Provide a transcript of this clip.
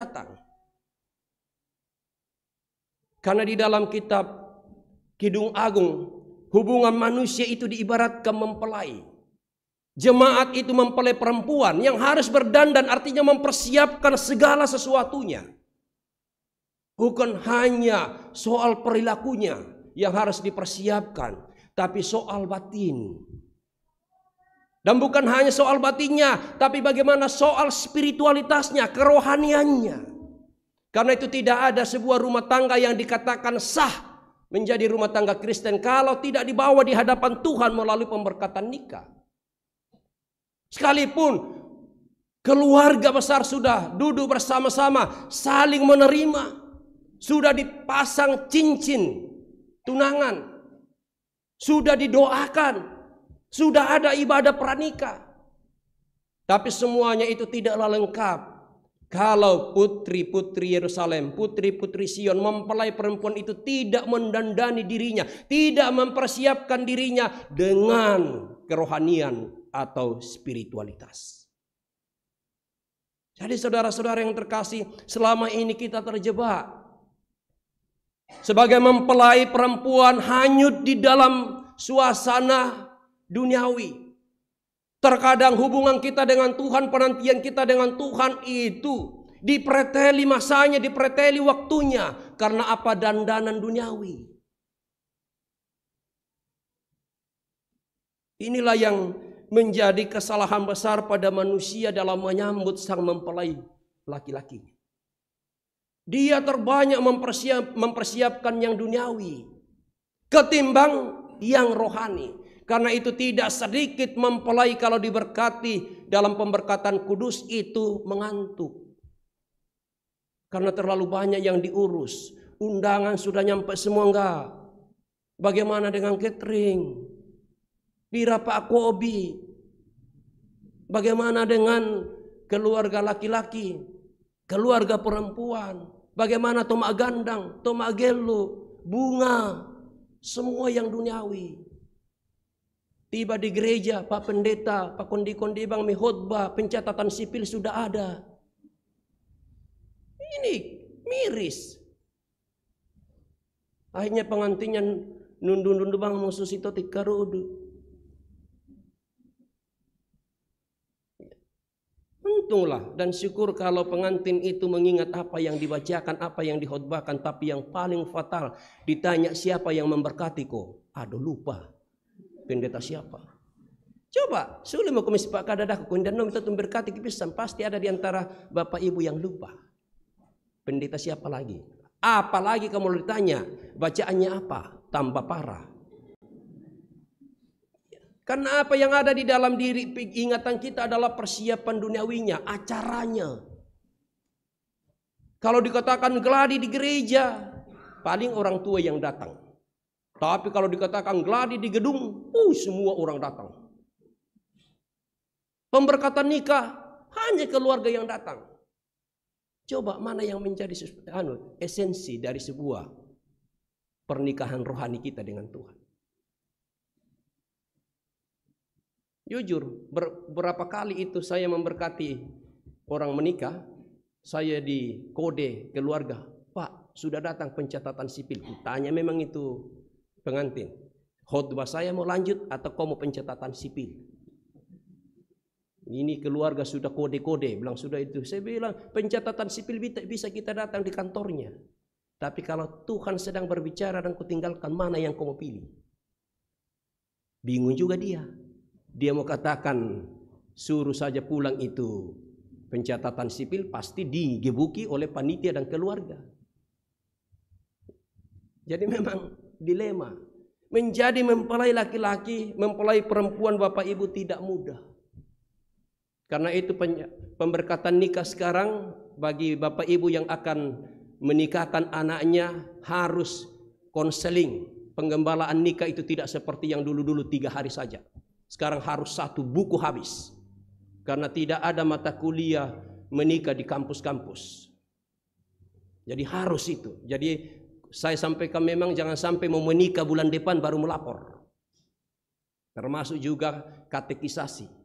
datang. Karena di dalam kitab Kidung Agung, hubungan manusia itu diibaratkan mempelai. Jemaat itu mempelai perempuan yang harus berdandan artinya mempersiapkan segala sesuatunya. Bukan hanya soal perilakunya yang harus dipersiapkan, tapi soal batin. Dan bukan hanya soal batinnya, tapi bagaimana soal spiritualitasnya, kerohaniannya. Karena itu tidak ada sebuah rumah tangga yang dikatakan sah menjadi rumah tangga Kristen kalau tidak dibawa di hadapan Tuhan melalui pemberkatan nikah. Sekalipun keluarga besar sudah duduk bersama-sama, saling menerima, sudah dipasang cincin tunangan, sudah didoakan, sudah ada ibadah pranikah. Tapi semuanya itu tidaklah lengkap kalau putri-putri Yerusalem, putri-putri Sion mempelai perempuan itu tidak mendandani dirinya, tidak mempersiapkan dirinya dengan kerohanian atau spiritualitas. Jadi saudara-saudara yang terkasih, selama ini kita terjebak sebagai mempelai perempuan hanyut di dalam suasana duniawi. Terkadang hubungan kita dengan Tuhan, penantian kita dengan Tuhan itu dipreteli masanya, dipreteli waktunya karena apa dandanan duniawi. Inilah yang menjadi kesalahan besar pada manusia dalam menyambut sang mempelai laki-lakinya. Dia terbanyak mempersiap, mempersiapkan yang duniawi ketimbang yang rohani. Karena itu tidak sedikit mempelai kalau diberkati dalam pemberkatan kudus itu mengantuk. Karena terlalu banyak yang diurus. Undangan sudah nyampe semua enggak. Bagaimana dengan catering? Pira Pak Kobi. Bagaimana dengan keluarga laki-laki? Keluarga perempuan? Bagaimana tomak gandang, tomak gelu, bunga? Semua yang duniawi. Tiba di gereja, Pak Pendeta, Pak Kondi-Kondi Bang Mihotba, pencatatan sipil sudah ada. Ini miris. Akhirnya pengantinnya nundu-nundu Bang Musus itu tikarudu. Untunglah dan syukur kalau pengantin itu mengingat apa yang dibacakan, apa yang dihotbahkan tapi yang paling fatal ditanya siapa yang memberkatiku. Aduh lupa pendeta siapa? Coba, sulit mau kumis pakai dadaku dan nom itu berkati kipisan pasti ada di antara bapak ibu yang lupa. Pendeta siapa lagi? Apalagi kamu ditanya bacaannya apa? Tambah parah. Karena apa yang ada di dalam diri ingatan kita adalah persiapan duniawinya, acaranya. Kalau dikatakan geladi di gereja, paling orang tua yang datang. Tapi kalau dikatakan gladi di gedung, uh, semua orang datang. Pemberkatan nikah hanya keluarga yang datang. Coba mana yang menjadi anu, esensi dari sebuah pernikahan rohani kita dengan Tuhan. Jujur, ber, berapa kali itu saya memberkati orang menikah, saya di kode keluarga, Pak, sudah datang pencatatan sipil. Tanya memang itu pengantin. khutbah saya mau lanjut atau kau mau pencatatan sipil? Ini keluarga sudah kode-kode, bilang sudah itu. Saya bilang pencatatan sipil bisa kita datang di kantornya. Tapi kalau Tuhan sedang berbicara dan kutinggalkan mana yang kau mau pilih? Bingung juga dia. Dia mau katakan suruh saja pulang itu. Pencatatan sipil pasti digebuki oleh panitia dan keluarga. Jadi memang dilema. Menjadi mempelai laki-laki, mempelai perempuan bapak ibu tidak mudah. Karena itu pemberkatan nikah sekarang bagi bapak ibu yang akan menikahkan anaknya harus konseling. Penggembalaan nikah itu tidak seperti yang dulu-dulu tiga hari saja. Sekarang harus satu buku habis. Karena tidak ada mata kuliah menikah di kampus-kampus. Jadi harus itu. Jadi saya sampaikan memang jangan sampai mau menikah bulan depan baru melapor. Termasuk juga katekisasi.